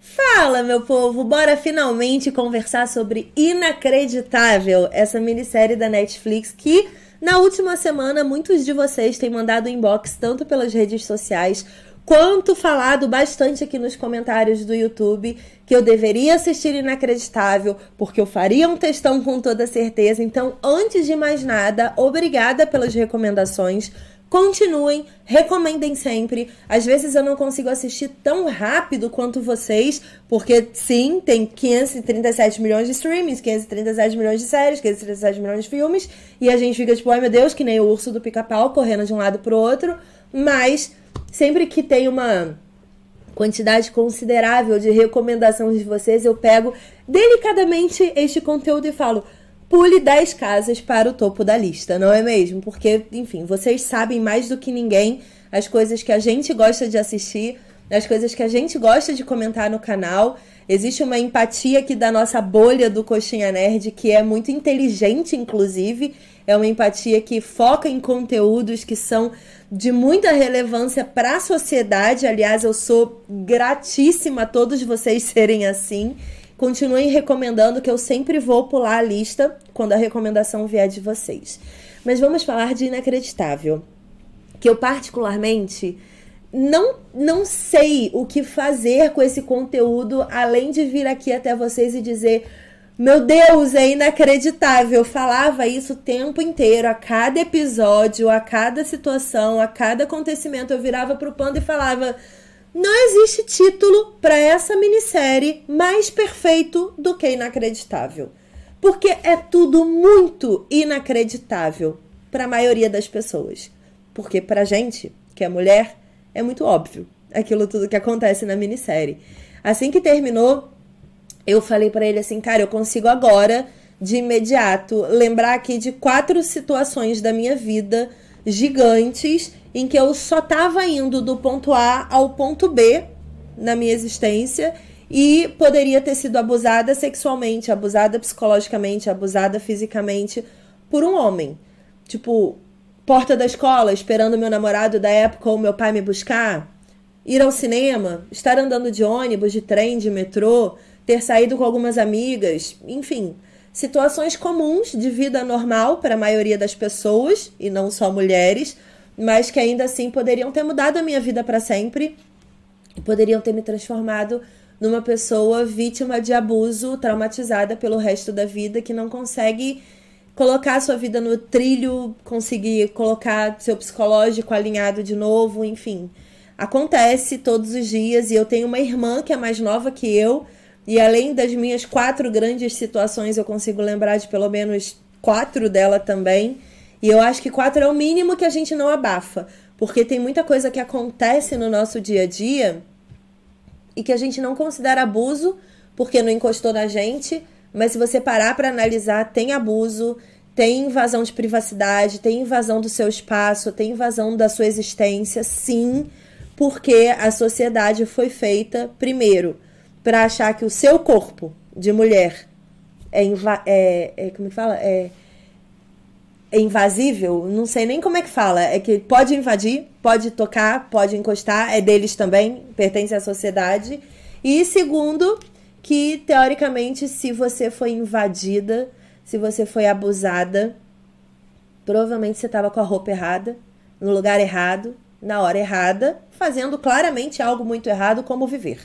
Fala, meu povo! Bora finalmente conversar sobre Inacreditável, essa minissérie da Netflix que, na última semana, muitos de vocês têm mandado inbox tanto pelas redes sociais quanto falado bastante aqui nos comentários do YouTube que eu deveria assistir Inacreditável, porque eu faria um testão com toda certeza. Então, antes de mais nada, obrigada pelas recomendações Continuem, recomendem sempre. Às vezes eu não consigo assistir tão rápido quanto vocês, porque sim, tem 537 milhões de streamings, 537 milhões de séries, 537 milhões de filmes, e a gente fica tipo, ai meu Deus, que nem o urso do pica-pau correndo de um lado pro outro, mas sempre que tem uma quantidade considerável de recomendação de vocês, eu pego delicadamente este conteúdo e falo: pule 10 casas para o topo da lista, não é mesmo? Porque, enfim, vocês sabem mais do que ninguém as coisas que a gente gosta de assistir, as coisas que a gente gosta de comentar no canal. Existe uma empatia aqui da nossa bolha do Coxinha Nerd que é muito inteligente, inclusive. É uma empatia que foca em conteúdos que são de muita relevância para a sociedade. Aliás, eu sou gratíssima a todos vocês serem assim. Continuem recomendando que eu sempre vou pular a lista quando a recomendação vier de vocês. Mas vamos falar de inacreditável, que eu particularmente não não sei o que fazer com esse conteúdo além de vir aqui até vocês e dizer meu Deus, é inacreditável. Eu falava isso o tempo inteiro, a cada episódio, a cada situação, a cada acontecimento. Eu virava pro panda e falava: não existe título para essa minissérie mais perfeito do que inacreditável. Porque é tudo muito inacreditável para a maioria das pessoas. Porque para gente, que é mulher, é muito óbvio aquilo tudo que acontece na minissérie. Assim que terminou, eu falei para ele assim, cara, eu consigo agora, de imediato, lembrar aqui de quatro situações da minha vida gigantes em que eu só estava indo do ponto A ao ponto B na minha existência e poderia ter sido abusada sexualmente, abusada psicologicamente, abusada fisicamente por um homem. Tipo, porta da escola, esperando meu namorado da época ou meu pai me buscar, ir ao cinema, estar andando de ônibus, de trem, de metrô, ter saído com algumas amigas, enfim, situações comuns de vida normal para a maioria das pessoas e não só mulheres mas que ainda assim poderiam ter mudado a minha vida para sempre e poderiam ter me transformado numa pessoa vítima de abuso, traumatizada pelo resto da vida, que não consegue colocar sua vida no trilho, conseguir colocar seu psicológico alinhado de novo, enfim. Acontece todos os dias e eu tenho uma irmã que é mais nova que eu, e além das minhas quatro grandes situações, eu consigo lembrar de pelo menos quatro dela também. E eu acho que quatro é o mínimo que a gente não abafa, porque tem muita coisa que acontece no nosso dia a dia e que a gente não considera abuso, porque não encostou na gente, mas se você parar para analisar, tem abuso, tem invasão de privacidade, tem invasão do seu espaço, tem invasão da sua existência, sim, porque a sociedade foi feita primeiro para achar que o seu corpo de mulher é, é, é como é que fala? É invasível, não sei nem como é que fala, é que pode invadir, pode tocar, pode encostar, é deles também, pertence à sociedade. E segundo, que teoricamente, se você foi invadida, se você foi abusada, provavelmente você estava com a roupa errada, no lugar errado, na hora errada, fazendo claramente algo muito errado, como viver.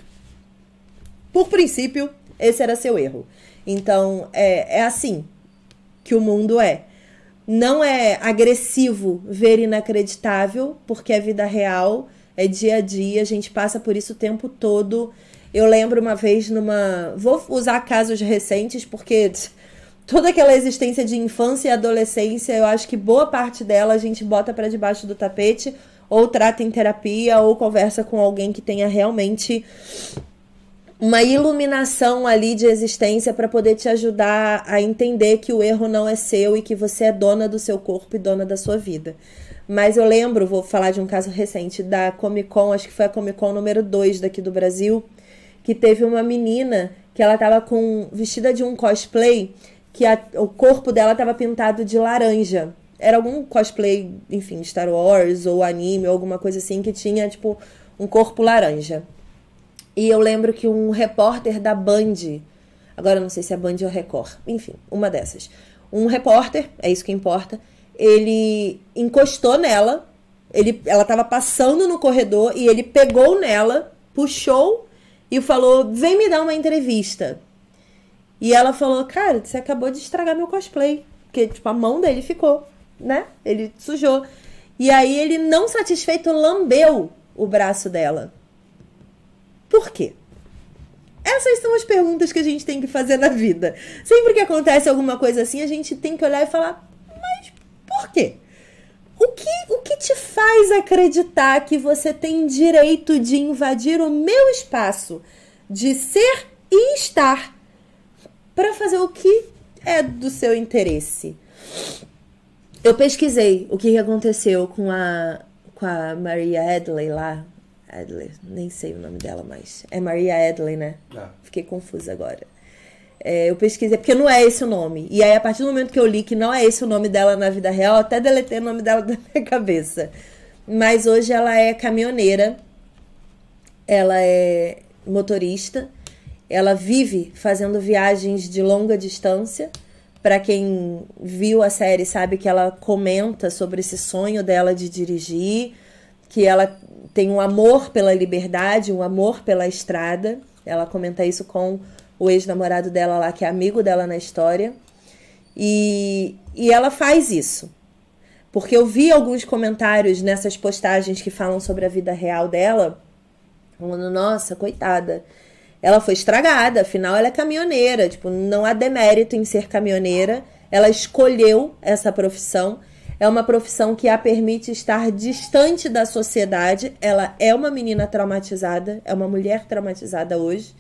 Por princípio, esse era seu erro. Então, é, é assim que o mundo é. Não é agressivo ver inacreditável, porque é vida real, é dia a dia, a gente passa por isso o tempo todo. Eu lembro uma vez numa. Vou usar casos recentes, porque toda aquela existência de infância e adolescência, eu acho que boa parte dela a gente bota para debaixo do tapete, ou trata em terapia, ou conversa com alguém que tenha realmente uma iluminação ali de existência para poder te ajudar a entender que o erro não é seu e que você é dona do seu corpo e dona da sua vida. Mas eu lembro, vou falar de um caso recente da Comic Con, acho que foi a Comic Con número 2 daqui do Brasil, que teve uma menina que ela estava com vestida de um cosplay que a, o corpo dela estava pintado de laranja. Era algum cosplay, enfim, Star Wars ou anime ou alguma coisa assim que tinha tipo um corpo laranja. E eu lembro que um repórter da Band, agora não sei se é Band ou Record, enfim, uma dessas. Um repórter, é isso que importa, ele encostou nela, ele, ela estava passando no corredor e ele pegou nela, puxou e falou: Vem me dar uma entrevista. E ela falou: Cara, você acabou de estragar meu cosplay. Porque, tipo, a mão dele ficou, né? Ele sujou. E aí ele, não satisfeito, lambeu o braço dela. Por quê? Essas são as perguntas que a gente tem que fazer na vida. Sempre que acontece alguma coisa assim, a gente tem que olhar e falar: mas por quê? O que, o que te faz acreditar que você tem direito de invadir o meu espaço, de ser e estar, para fazer o que é do seu interesse? Eu pesquisei o que aconteceu com a, com a Maria Adley lá, Adler, nem sei o nome dela mais. É Maria Adler, né? Ah. Fiquei confusa agora. É, eu pesquisei, porque não é esse o nome. E aí, a partir do momento que eu li que não é esse o nome dela na vida real, até deletei o nome dela da minha cabeça. Mas hoje ela é caminhoneira, ela é motorista, ela vive fazendo viagens de longa distância. Para quem viu a série, sabe que ela comenta sobre esse sonho dela de dirigir, que ela tem um amor pela liberdade, um amor pela estrada. Ela comenta isso com o ex-namorado dela lá, que é amigo dela na história. E, e ela faz isso. Porque eu vi alguns comentários nessas postagens que falam sobre a vida real dela, falando, nossa, coitada. Ela foi estragada, afinal ela é caminhoneira, tipo, não há demérito em ser caminhoneira. Ela escolheu essa profissão é uma profissão que a permite estar distante da sociedade. Ela é uma menina traumatizada, é uma mulher traumatizada hoje.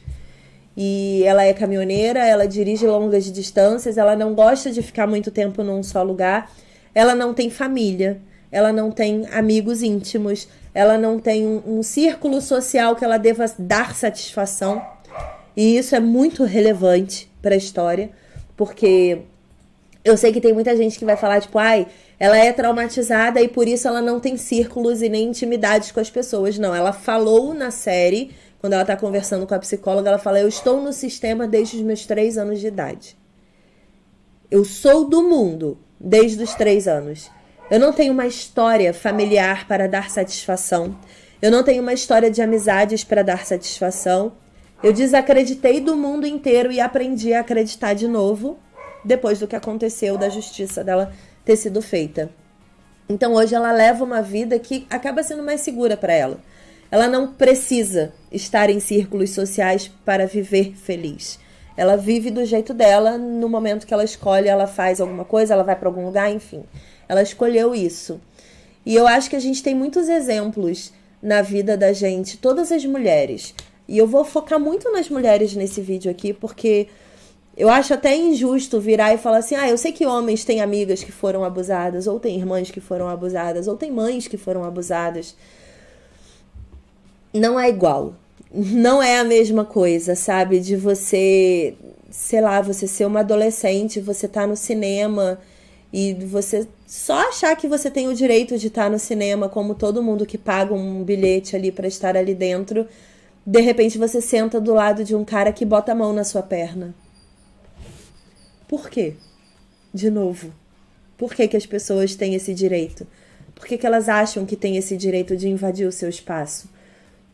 E ela é caminhoneira, ela dirige longas distâncias, ela não gosta de ficar muito tempo num só lugar. Ela não tem família, ela não tem amigos íntimos, ela não tem um, um círculo social que ela deva dar satisfação. E isso é muito relevante para a história, porque eu sei que tem muita gente que vai falar, tipo, ai, ela é traumatizada e por isso ela não tem círculos e nem intimidades com as pessoas, não. Ela falou na série, quando ela tá conversando com a psicóloga, ela fala: Eu estou no sistema desde os meus três anos de idade. Eu sou do mundo desde os três anos. Eu não tenho uma história familiar para dar satisfação. Eu não tenho uma história de amizades para dar satisfação. Eu desacreditei do mundo inteiro e aprendi a acreditar de novo depois do que aconteceu da justiça dela ter sido feita. Então hoje ela leva uma vida que acaba sendo mais segura para ela. Ela não precisa estar em círculos sociais para viver feliz. Ela vive do jeito dela, no momento que ela escolhe, ela faz alguma coisa, ela vai para algum lugar, enfim. Ela escolheu isso. E eu acho que a gente tem muitos exemplos na vida da gente, todas as mulheres. E eu vou focar muito nas mulheres nesse vídeo aqui, porque eu acho até injusto virar e falar assim: ah, eu sei que homens têm amigas que foram abusadas, ou têm irmãs que foram abusadas, ou têm mães que foram abusadas. Não é igual. Não é a mesma coisa, sabe? De você, sei lá, você ser uma adolescente, você tá no cinema e você só achar que você tem o direito de estar tá no cinema, como todo mundo que paga um bilhete ali para estar ali dentro, de repente você senta do lado de um cara que bota a mão na sua perna. Por quê? De novo, por que, que as pessoas têm esse direito? Por que, que elas acham que têm esse direito de invadir o seu espaço?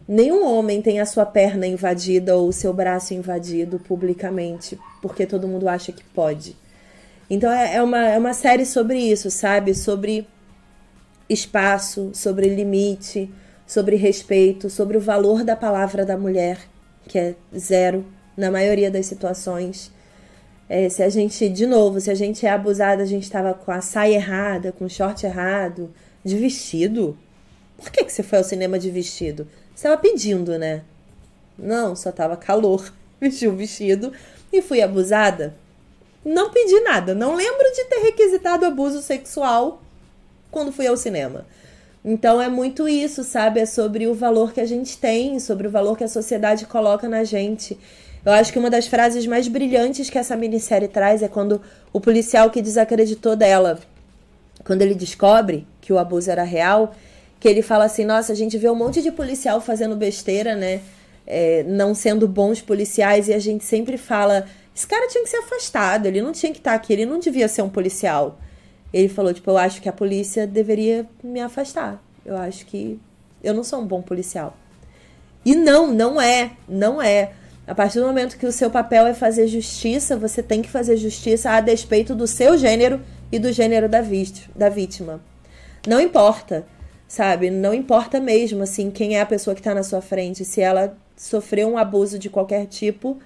Nenhum homem tem a sua perna invadida ou o seu braço invadido publicamente, porque todo mundo acha que pode. Então é, é uma, é uma série sobre isso, sabe? Sobre espaço, sobre limite, sobre respeito, sobre o valor da palavra da mulher, que é zero na maioria das situações. É, se a gente, de novo, se a gente é abusada, a gente estava com a saia errada, com o short errado, de vestido. Por que, que você foi ao cinema de vestido? Você estava pedindo, né? Não, só tava calor. Vesti o vestido e fui abusada. Não pedi nada. Não lembro de ter requisitado abuso sexual quando fui ao cinema. Então é muito isso, sabe? É sobre o valor que a gente tem, sobre o valor que a sociedade coloca na gente. Eu acho que uma das frases mais brilhantes que essa minissérie traz é quando o policial que desacreditou dela, quando ele descobre que o abuso era real, que ele fala assim: nossa, a gente vê um monte de policial fazendo besteira, né? É, não sendo bons policiais, e a gente sempre fala: esse cara tinha que ser afastado, ele não tinha que estar tá aqui, ele não devia ser um policial. Ele falou: tipo, eu acho que a polícia deveria me afastar. Eu acho que eu não sou um bom policial. E não, não é, não é. A partir do momento que o seu papel é fazer justiça, você tem que fazer justiça a despeito do seu gênero e do gênero da, da vítima. Não importa, sabe? Não importa mesmo, assim, quem é a pessoa que está na sua frente. Se ela sofreu um abuso de qualquer tipo,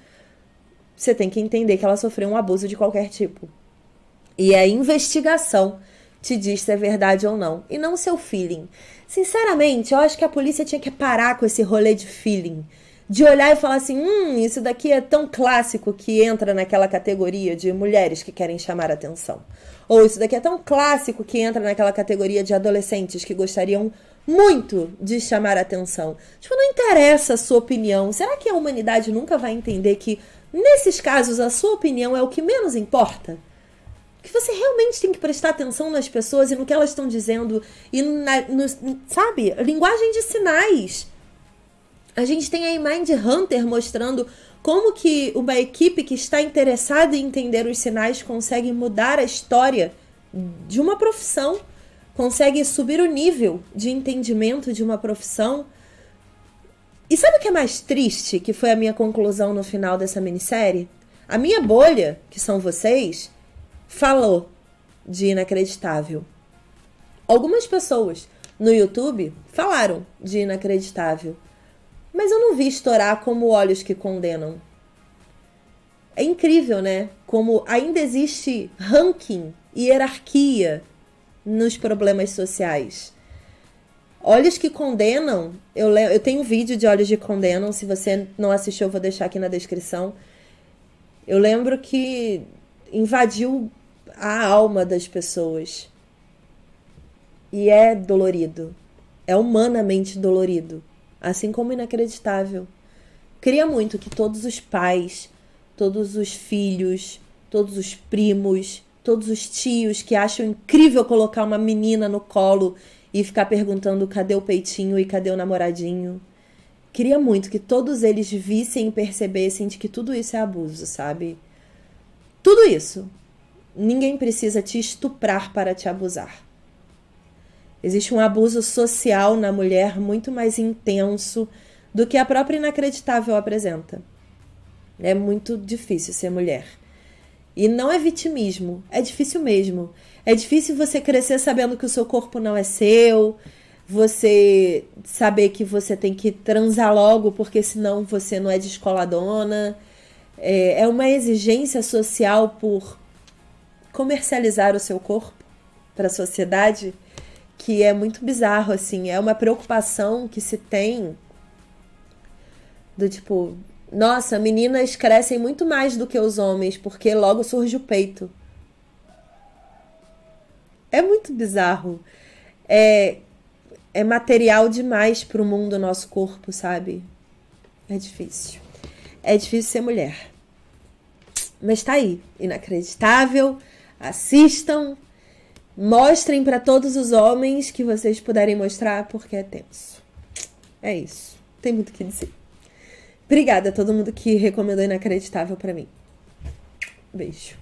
você tem que entender que ela sofreu um abuso de qualquer tipo. E a investigação te diz se é verdade ou não, e não seu feeling. Sinceramente, eu acho que a polícia tinha que parar com esse rolê de feeling de olhar e falar assim: hum, isso daqui é tão clássico que entra naquela categoria de mulheres que querem chamar atenção. Ou isso daqui é tão clássico que entra naquela categoria de adolescentes que gostariam muito de chamar atenção. Tipo, não interessa a sua opinião. Será que a humanidade nunca vai entender que, nesses casos, a sua opinião é o que menos importa? Que você realmente tem que prestar atenção nas pessoas e no que elas estão dizendo e na, no, sabe? Linguagem de sinais a gente tem aí Mind Hunter mostrando como que uma equipe que está interessada em entender os sinais consegue mudar a história de uma profissão, consegue subir o nível de entendimento de uma profissão. E sabe o que é mais triste, que foi a minha conclusão no final dessa minissérie? A minha bolha, que são vocês, falou de inacreditável. Algumas pessoas no YouTube falaram de inacreditável. Mas eu não vi estourar como olhos que condenam. É incrível, né? Como ainda existe ranking e hierarquia nos problemas sociais. Olhos que condenam, eu, eu tenho um vídeo de Olhos que Condenam, se você não assistiu, eu vou deixar aqui na descrição. Eu lembro que invadiu a alma das pessoas. E é dolorido. É humanamente dolorido assim como inacreditável. Queria muito que todos os pais, todos os filhos, todos os primos, todos os tios que acham incrível colocar uma menina no colo e ficar perguntando cadê o peitinho e cadê o namoradinho. Queria muito que todos eles vissem e percebessem de que tudo isso é abuso, sabe? Tudo isso. Ninguém precisa te estuprar para te abusar. Existe um abuso social na mulher muito mais intenso do que a própria Inacreditável apresenta. É muito difícil ser mulher. E não é vitimismo, é difícil mesmo. É difícil você crescer sabendo que o seu corpo não é seu, você saber que você tem que transar logo, porque senão você não é descoladona. É, é uma exigência social por comercializar o seu corpo para a sociedade que é muito bizarro, assim. É uma preocupação que se tem do tipo, nossa, meninas crescem muito mais do que os homens, porque logo surge o peito. É muito bizarro. É, é material demais para o mundo nosso corpo, sabe? É difícil. É difícil ser mulher. Mas tá aí, inacreditável. Assistam, Mostrem para todos os homens que vocês puderem mostrar, porque é tenso. É isso. Tem muito o que dizer. Obrigada a todo mundo que recomendou Inacreditável para mim. Beijo.